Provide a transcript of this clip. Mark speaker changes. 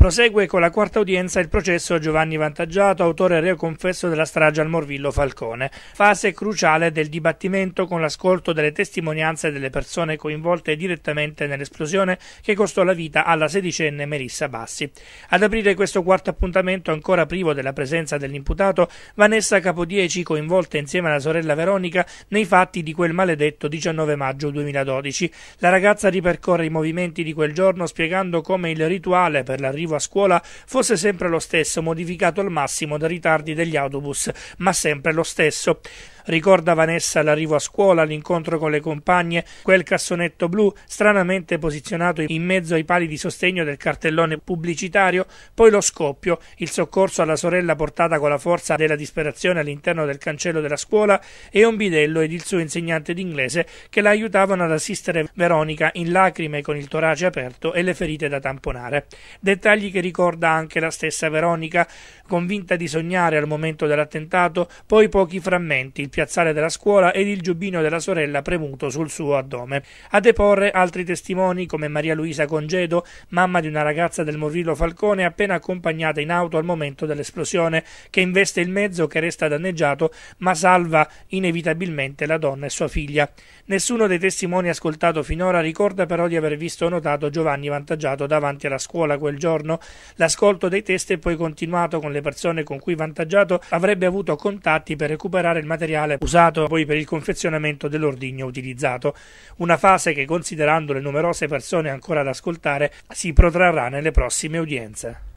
Speaker 1: Prosegue con la quarta udienza il processo Giovanni Vantaggiato, autore reo confesso della strage al Morvillo Falcone, fase cruciale del dibattimento con l'ascolto delle testimonianze delle persone coinvolte direttamente nell'esplosione che costò la vita alla sedicenne Merissa Bassi. Ad aprire questo quarto appuntamento ancora privo della presenza dell'imputato, Vanessa Capodieci, coinvolta insieme alla sorella Veronica nei fatti di quel maledetto 19 maggio 2012. La ragazza ripercorre i movimenti di quel giorno spiegando come il rituale per l'arrivo arrivo a scuola fosse sempre lo stesso, modificato al massimo da ritardi degli autobus, ma sempre lo stesso. Ricorda Vanessa l'arrivo a scuola, l'incontro con le compagne, quel cassonetto blu stranamente posizionato in mezzo ai pali di sostegno del cartellone pubblicitario, poi lo scoppio, il soccorso alla sorella portata con la forza della disperazione all'interno del cancello della scuola e un bidello ed il suo insegnante d'inglese che la aiutavano ad assistere Veronica in lacrime con il torace aperto e le ferite da tamponare. Dettagli che ricorda anche la stessa Veronica, convinta di sognare al momento dell'attentato, poi pochi frammenti, piazzale della scuola ed il giubbino della sorella premuto sul suo addome. A deporre altri testimoni come Maria Luisa Congedo, mamma di una ragazza del Morrillo Falcone appena accompagnata in auto al momento dell'esplosione, che investe il mezzo che resta danneggiato ma salva inevitabilmente la donna e sua figlia. Nessuno dei testimoni ascoltato finora ricorda però di aver visto o notato Giovanni vantaggiato davanti alla scuola quel giorno. L'ascolto dei test è poi continuato con le persone con cui vantaggiato avrebbe avuto contatti per recuperare il materiale materiale usato poi per il confezionamento dell'ordigno utilizzato, una fase che considerando le numerose persone ancora ad ascoltare si protrarrà nelle prossime udienze.